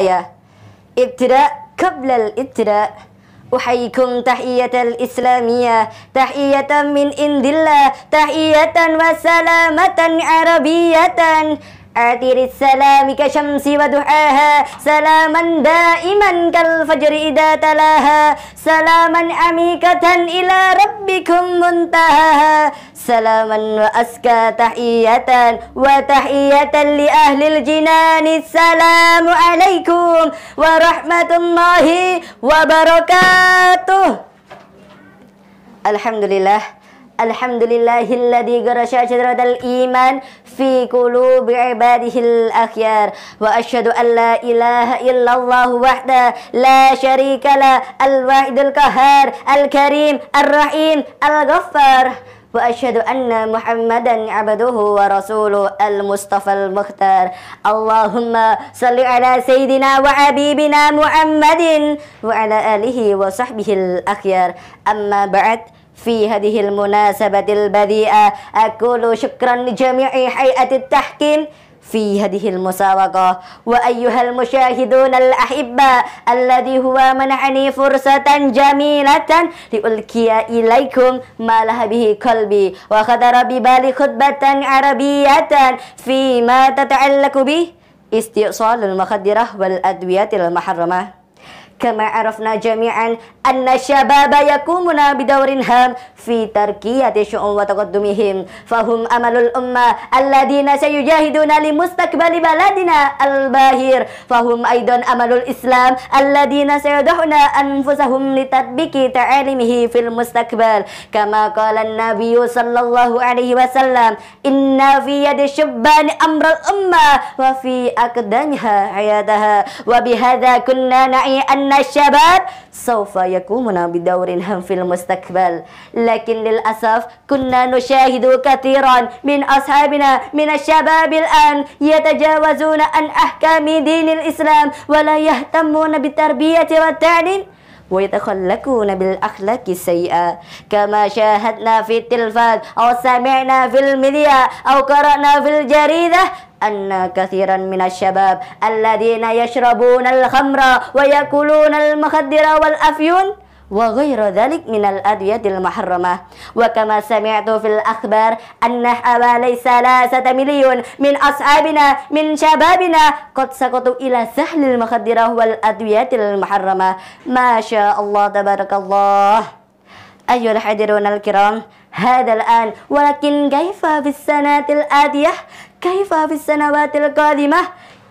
ya ibtida qabla al-ibtida أحييكم تحية الإسلامية تحية من عند الله تحية وسلامة عربية atirit salamika syamsi wa duhaha kal fajri idha talaha salaman amikatan ila rabbikum muntaha salaman wa aska tahiyatan wa tahiyatan li ahli jinani salamu alaikum wa rahmatullahi Alhamdulillah الحمد لله الذي جرش شجرة الإيمان في قلوب عباده الأخيار وأشهد أن لا إله إلا الله وحده لا شريك له الواحد القهار الكريم الرحيم الغفار وأشهد أن محمدا عبده ورسوله المصطفى المختار اللهم صل على سيدنا وحبيبنا محمد وعلى آله وصحبه الأخيار أما بعد في هذه المناسبة البذيئة أقول شكرا لجميع هيئة التحكيم في هذه المسابقة وأيها المشاهدون الأحباء الذي هو منحني فرصة جميلة لألقي إليكم ما له به قلبي وخطر ببالي خطبة عربية فيما تتعلق به استئصال المخدرة والأدوية المحرمة كما عرفنا جميعا أن الشباب يقومون بدور هام في تركية شؤون وتقدمهم فهم أمل الأمة الذين سيجاهدون لمستقبل بلدنا الباهر فهم أيضا أمل الإسلام الذين سيدعون أنفسهم لتطبيق تعاليمه في المستقبل كما قال النبي صلى الله عليه وسلم إن في يد الشبان أمر الأمة وفي أقدامها حياتها وبهذا كنا نعي أن الشباب سوف يقومون بدور هام في المستقبل لكن للأسف كنا نشاهد كثيرا من أصحابنا من الشباب الآن يتجاوزون عن أحكام دين الإسلام ولا يهتمون بالتربية والتعليم ويتخلقون بالأخلاق السيئة كما شاهدنا في التلفاز أو سمعنا في الميديا أو قرأنا في الجريدة أن كثيرا من الشباب الذين يشربون الخمر ويأكلون المخدر والأفيون وغير ذلك من الأدوية المحرمة وكما سمعت في الأخبار أن حوالي ثلاثة مليون من أصحابنا من شبابنا قد سقطوا إلى سهل المخدرة والأدوية المحرمة ما شاء الله تبارك الله أيها الحاضرون الكرام هذا الآن ولكن كيف في السنة الآتية كيف في السنوات القادمة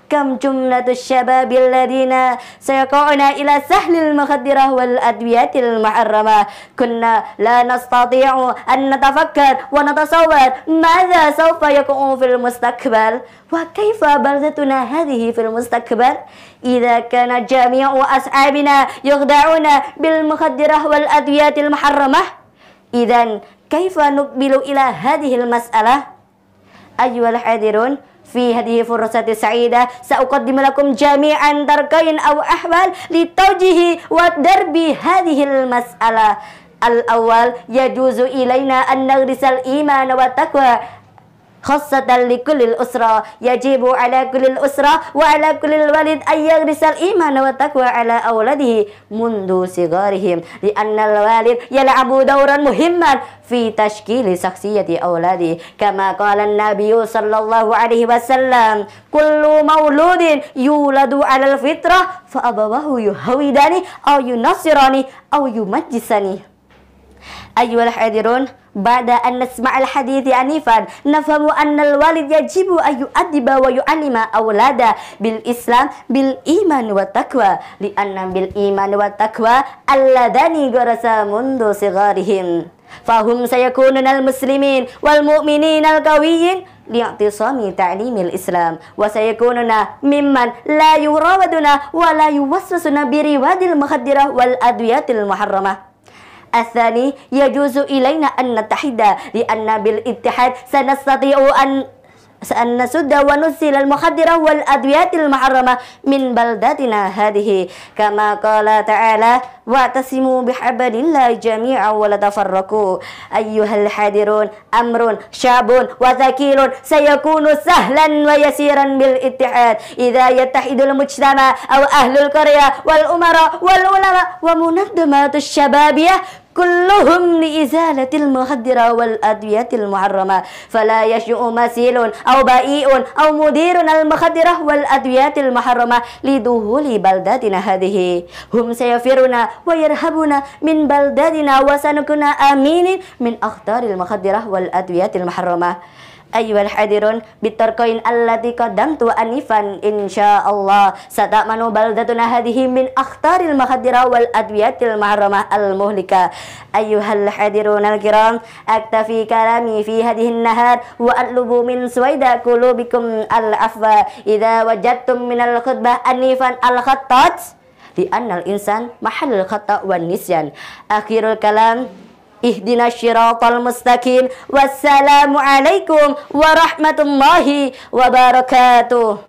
كم جملة الشباب الذين سيقعون إلى سهل المخدرة والأدوية المحرمة كنا لا نستطيع أن نتفكر ونتصور ماذا سوف يكون في المستقبل وكيف بلدتنا هذه في المستقبل إذا كان جميع أصحابنا يخدعون بالمخدرة والأدوية المحرمة Idan kaifa nukbilu ilah hadhil masalah? Ayuhal hadirun fi hadhi fursati sa'ida sa'uqaddim lakum jami'an tarkain aw ahwal li tawjihi darbi hadhil masalah. Al-awwal yajuzu ilaina an nagrisal iman خاصة لكل الأسرة يجب على كل الأسرة وعلى كل الوالد أن يغرس الإيمان والتقوى على أولاده منذ صغارهم لأن الوالد يلعب دورا مهما في تشكيل شخصية أولاده كما قال النبي صلى الله عليه وسلم كل مولود يولد على الفطرة فأبواه يهوداني أو ينصراني أو يمجسني أيها الحاضرون بعد أن نسمع الحديث أنيفا نفهم أن الوالد يجب أن يؤدب ويعلم أولاده بالإسلام بالإيمان والتقوى لأن بالإيمان والتقوى اللذان غرس منذ صغارهم فهم سيكونون المسلمين والمؤمنين القويين لاعتصام تعليم الإسلام وسيكونون ممن لا يراودنا ولا يوسوسنا برواج المخدرة والأدوية المحرمة الثاني يجوز إلينا أن نتحد لأن بالاتحاد سنستطيع أن أن نسد ونسل المخدرة والأدوية المحرمة من بلدتنا هذه كما قال تعالى واعتصموا بحبل الله جميعا ولا تفرقوا أيها الحاضرون أمر شاب وثقيل سيكون سهلا ويسيرا بالاتحاد إذا يتحد المجتمع أو أهل القرية والأمراء والعلماء ومنظمات الشبابية كلهم لإزالة المخدرة والأدوية المحرمة فلا يشيء مسيل أو بائع أو مدير المخدرة والأدوية المحرمة لدخول بلدتنا هذه هم سيفرون ويرهبون من بلدتنا وسنكون آمين من أخطار المخدرة والأدوية المحرمة ayyuhal hadirun bitarkoin allati qaddamtu anifan insyaallah satamanu baldatuna hadhihi min akhtaril mahadira wal adwiyatil mahramah al muhlika ayyuhal hadirun al kiram aktafi kalami fi hadihin nahar wa atlubu min suwaida kulubikum al ida idha wajadtum min al khutbah anifan al khattat di annal insan mahal khata wan nisyan akhirul kalam اهدنا الشراط المستقيم والسلام عليكم ورحمة الله وبركاته